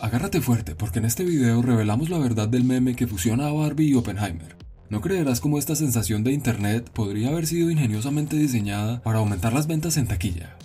Agárrate fuerte porque en este video revelamos la verdad del meme que fusiona a Barbie y Oppenheimer. No creerás cómo esta sensación de internet podría haber sido ingeniosamente diseñada para aumentar las ventas en taquilla.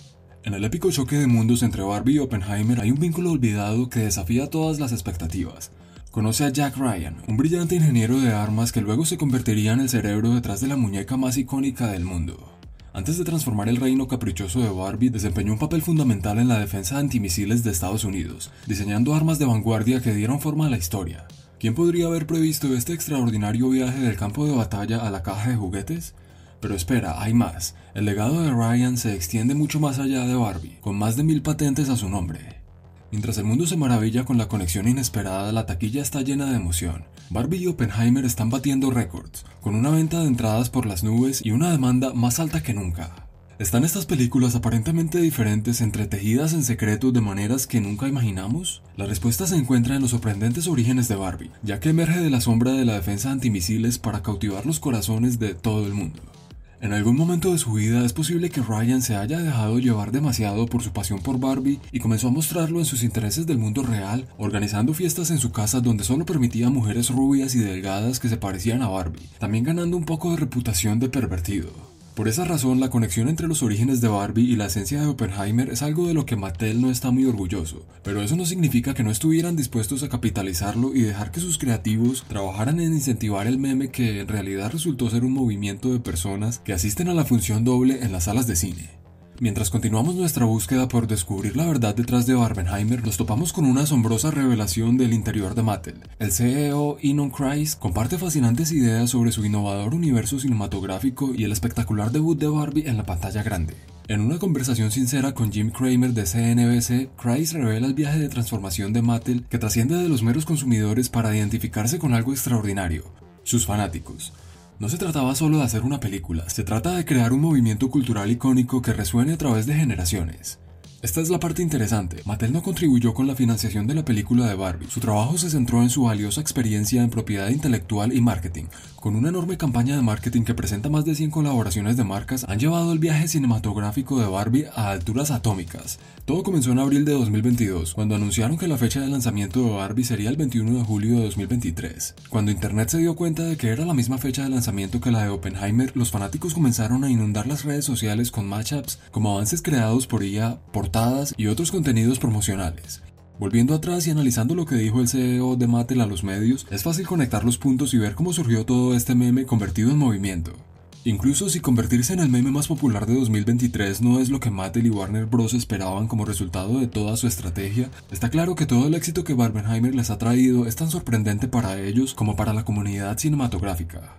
En el épico choque de mundos entre Barbie y Oppenheimer hay un vínculo olvidado que desafía todas las expectativas. Conoce a Jack Ryan, un brillante ingeniero de armas que luego se convertiría en el cerebro detrás de la muñeca más icónica del mundo. Antes de transformar el reino caprichoso de Barbie, desempeñó un papel fundamental en la defensa antimisiles de Estados Unidos, diseñando armas de vanguardia que dieron forma a la historia. ¿Quién podría haber previsto este extraordinario viaje del campo de batalla a la caja de juguetes? Pero espera, hay más. El legado de Ryan se extiende mucho más allá de Barbie, con más de mil patentes a su nombre. Mientras el mundo se maravilla con la conexión inesperada, la taquilla está llena de emoción. Barbie y Oppenheimer están batiendo récords, con una venta de entradas por las nubes y una demanda más alta que nunca. ¿Están estas películas aparentemente diferentes entretejidas en secreto de maneras que nunca imaginamos? La respuesta se encuentra en los sorprendentes orígenes de Barbie, ya que emerge de la sombra de la defensa antimisiles para cautivar los corazones de todo el mundo. En algún momento de su vida es posible que Ryan se haya dejado llevar demasiado por su pasión por Barbie y comenzó a mostrarlo en sus intereses del mundo real, organizando fiestas en su casa donde solo permitía mujeres rubias y delgadas que se parecían a Barbie, también ganando un poco de reputación de pervertido. Por esa razón, la conexión entre los orígenes de Barbie y la esencia de Oppenheimer es algo de lo que Mattel no está muy orgulloso, pero eso no significa que no estuvieran dispuestos a capitalizarlo y dejar que sus creativos trabajaran en incentivar el meme que en realidad resultó ser un movimiento de personas que asisten a la función doble en las salas de cine. Mientras continuamos nuestra búsqueda por descubrir la verdad detrás de Barbenheimer, nos topamos con una asombrosa revelación del interior de Mattel. El CEO Enon Christ comparte fascinantes ideas sobre su innovador universo cinematográfico y el espectacular debut de Barbie en la pantalla grande. En una conversación sincera con Jim Cramer de CNBC, Christ revela el viaje de transformación de Mattel que trasciende de los meros consumidores para identificarse con algo extraordinario, sus fanáticos. No se trataba solo de hacer una película, se trata de crear un movimiento cultural icónico que resuene a través de generaciones. Esta es la parte interesante. Mattel no contribuyó con la financiación de la película de Barbie. Su trabajo se centró en su valiosa experiencia en propiedad intelectual y marketing. Con una enorme campaña de marketing que presenta más de 100 colaboraciones de marcas, han llevado el viaje cinematográfico de Barbie a alturas atómicas. Todo comenzó en abril de 2022, cuando anunciaron que la fecha de lanzamiento de Barbie sería el 21 de julio de 2023. Cuando Internet se dio cuenta de que era la misma fecha de lanzamiento que la de Oppenheimer, los fanáticos comenzaron a inundar las redes sociales con matchups como avances creados por ella por y otros contenidos promocionales. Volviendo atrás y analizando lo que dijo el CEO de Mattel a los medios, es fácil conectar los puntos y ver cómo surgió todo este meme convertido en movimiento. Incluso si convertirse en el meme más popular de 2023 no es lo que Mattel y Warner Bros. esperaban como resultado de toda su estrategia, está claro que todo el éxito que Barbenheimer les ha traído es tan sorprendente para ellos como para la comunidad cinematográfica.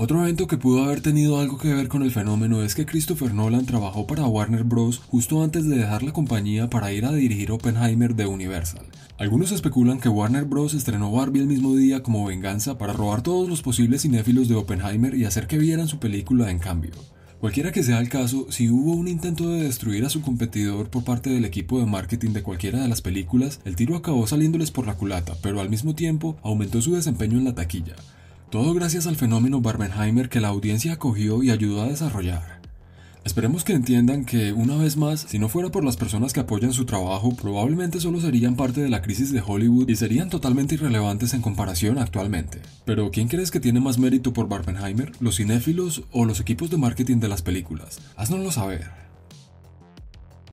Otro evento que pudo haber tenido algo que ver con el fenómeno es que Christopher Nolan trabajó para Warner Bros. justo antes de dejar la compañía para ir a dirigir Oppenheimer de Universal. Algunos especulan que Warner Bros. estrenó Barbie el mismo día como venganza para robar todos los posibles cinéfilos de Oppenheimer y hacer que vieran su película en cambio. Cualquiera que sea el caso, si hubo un intento de destruir a su competidor por parte del equipo de marketing de cualquiera de las películas, el tiro acabó saliéndoles por la culata, pero al mismo tiempo aumentó su desempeño en la taquilla. Todo gracias al fenómeno Barbenheimer que la audiencia acogió y ayudó a desarrollar. Esperemos que entiendan que, una vez más, si no fuera por las personas que apoyan su trabajo, probablemente solo serían parte de la crisis de Hollywood y serían totalmente irrelevantes en comparación actualmente. Pero, ¿quién crees que tiene más mérito por Barbenheimer? ¿Los cinéfilos o los equipos de marketing de las películas? Haznoslo saber.